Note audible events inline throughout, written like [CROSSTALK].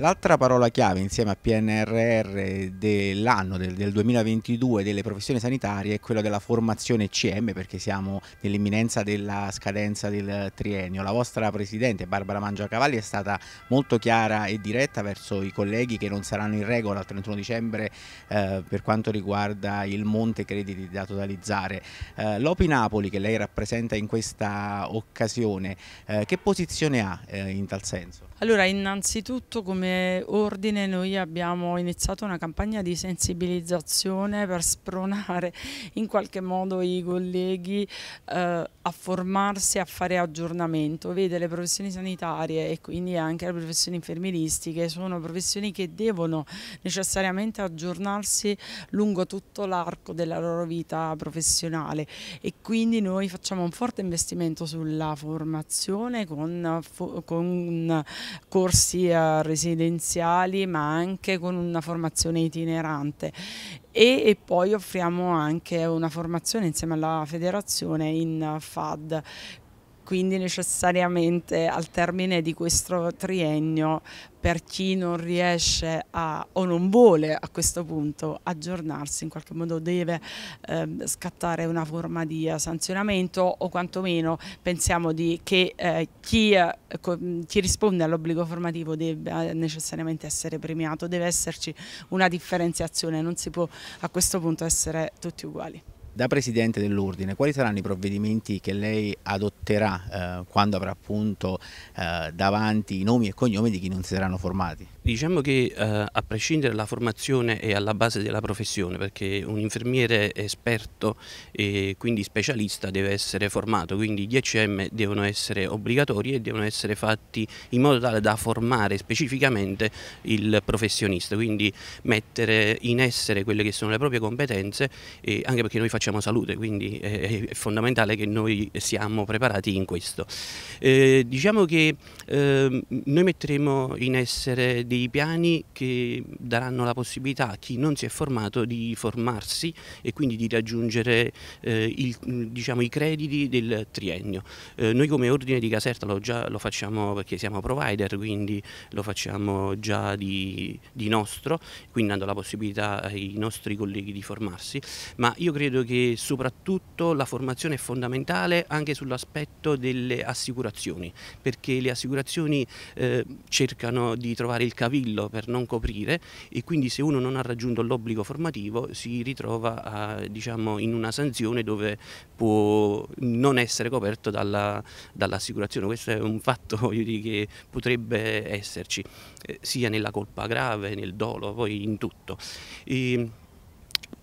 L'altra parola chiave insieme a PNRR dell'anno del, del, 2022 delle professioni sanitarie è quella della formazione CM perché siamo nell'imminenza della scadenza del triennio. La vostra presidente Barbara Mangiacavalli è stata molto chiara e diretta verso i colleghi che non saranno in regola al 31 dicembre eh, per quanto riguarda il monte crediti da totalizzare. Eh, L'Opi Napoli che lei rappresenta in questa occasione, eh, che posizione ha eh, in tal senso? Allora innanzitutto come come ordine noi abbiamo iniziato una campagna di sensibilizzazione per spronare in qualche modo i colleghi eh, a formarsi, a fare aggiornamento. Vede, le professioni sanitarie e quindi anche le professioni infermieristiche sono professioni che devono necessariamente aggiornarsi lungo tutto l'arco della loro vita professionale e quindi noi facciamo un forte investimento sulla formazione con, con corsi a residui residenziali ma anche con una formazione itinerante e, e, poi offriamo anche una formazione insieme alla federazione in FAD quindi necessariamente al termine di questo triennio per chi non riesce a, o non vuole a questo punto aggiornarsi in qualche modo deve eh, scattare una forma di sanzionamento o quantomeno pensiamo di, che eh, chi, eh, chi, risponde all'obbligo formativo debba necessariamente essere premiato, deve esserci una differenziazione, non si può a questo punto essere tutti uguali. Da Presidente dell'Ordine, quali saranno i provvedimenti che lei adotterà eh, quando avrà appunto eh, davanti i nomi e cognomi di chi non si saranno formati? Diciamo che eh, a prescindere dalla formazione e alla base della professione perché un infermiere esperto e quindi specialista deve essere formato, quindi i DCM devono essere obbligatori e devono essere fatti in modo tale da formare specificamente il professionista, quindi mettere in essere quelle che sono le proprie competenze anche perché noi facciamo salute, quindi è, fondamentale che noi siamo preparati in questo. Eh, diciamo che eh, noi metteremo in essere dei dei piani che daranno la possibilità a chi non si è formato di formarsi e quindi di raggiungere eh, il, diciamo, i crediti del triennio. Eh, noi come ordine di Caserta lo, già, lo, facciamo perché siamo provider, quindi lo facciamo già di, di nostro, quindi dando la possibilità ai nostri colleghi di formarsi, ma io credo che soprattutto la formazione è fondamentale anche sull'aspetto delle assicurazioni, perché le assicurazioni eh, cercano di trovare il capitolo cavillo per non coprire e quindi se uno non ha raggiunto l'obbligo formativo si ritrova a, diciamo, in una sanzione dove può non essere coperto dall'assicurazione. Questo è un fatto [LAUGHS] dire, che potrebbe esserci eh, sia nella colpa grave, nel dolo, poi in tutto. E, ehm,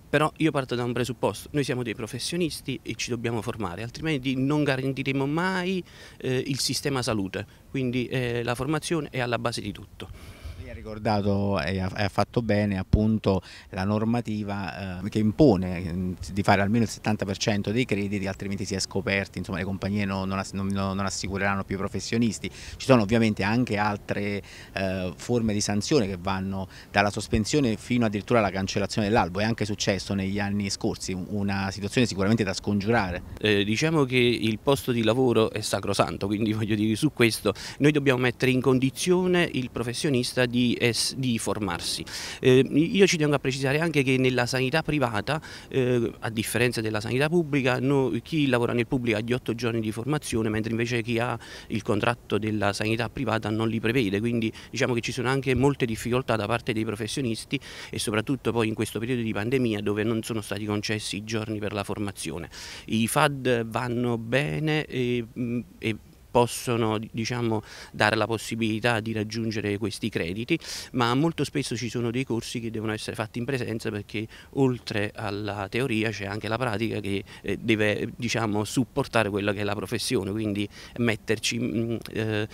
però io parto da un presupposto, noi siamo dei professionisti e ci dobbiamo formare, altrimenti non garantiremo mai eh, il sistema salute, quindi eh, la formazione è alla base di tutto ricordato e ha, fatto bene appunto la normativa eh, che impone mm, di fare almeno il 70% dei crediti altrimenti si è scoperti, insomma le compagnie non, non, non assicureranno più i professionisti. Ci sono ovviamente anche altre eh, forme di sanzione che vanno dalla sospensione fino addirittura alla cancellazione dell'albo, è anche successo negli anni scorsi, una situazione sicuramente da scongiurare. Eh, diciamo che il posto di lavoro è sacrosanto, quindi [LAUGHS] voglio dire su questo noi dobbiamo mettere in condizione il professionista di di, eh, di formarsi. Eh, io ci tengo a precisare anche che nella sanità privata, eh, a differenza della sanità pubblica, no, chi lavora nel pubblico ha gli otto giorni di formazione, mentre invece chi ha il contratto della sanità privata non li prevede, quindi diciamo che ci sono anche molte difficoltà da parte dei professionisti e soprattutto poi in questo periodo di pandemia dove non sono stati concessi i giorni per la formazione. I FAD vanno bene e, mm, e possono diciamo, dare la possibilità di raggiungere questi crediti, ma molto spesso ci sono dei corsi che devono essere fatti in presenza perché oltre alla teoria c'è anche la pratica che eh, deve diciamo, supportare quella che è la professione, quindi metterci... Mm, eh,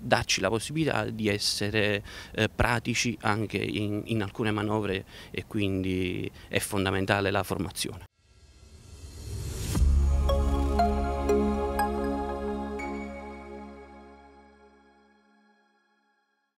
darci la possibilità di essere eh, pratici anche in, in alcune manovre e quindi è fondamentale la formazione.